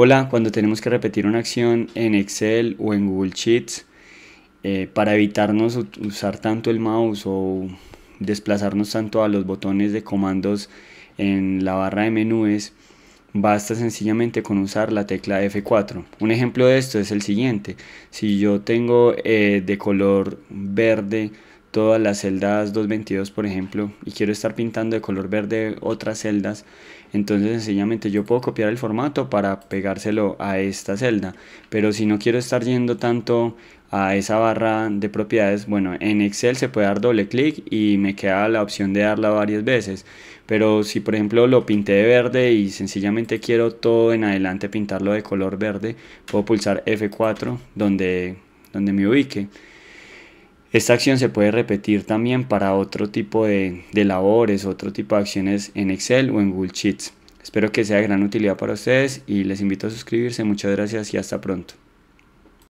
Hola, cuando tenemos que repetir una acción en Excel o en Google Sheets, eh, para evitarnos usar tanto el mouse o desplazarnos tanto a los botones de comandos en la barra de menúes, basta sencillamente con usar la tecla F4. Un ejemplo de esto es el siguiente. Si yo tengo eh, de color verde todas las celdas 222 por ejemplo y quiero estar pintando de color verde otras celdas entonces sencillamente yo puedo copiar el formato para pegárselo a esta celda pero si no quiero estar yendo tanto a esa barra de propiedades bueno en Excel se puede dar doble clic y me queda la opción de darla varias veces pero si por ejemplo lo pinté de verde y sencillamente quiero todo en adelante pintarlo de color verde puedo pulsar F4 donde, donde me ubique esta acción se puede repetir también para otro tipo de, labores, otro tipo de acciones en Excel o en Google Sheets. Espero que sea de gran utilidad para ustedes y les invito a suscribirse. Muchas gracias y hasta pronto.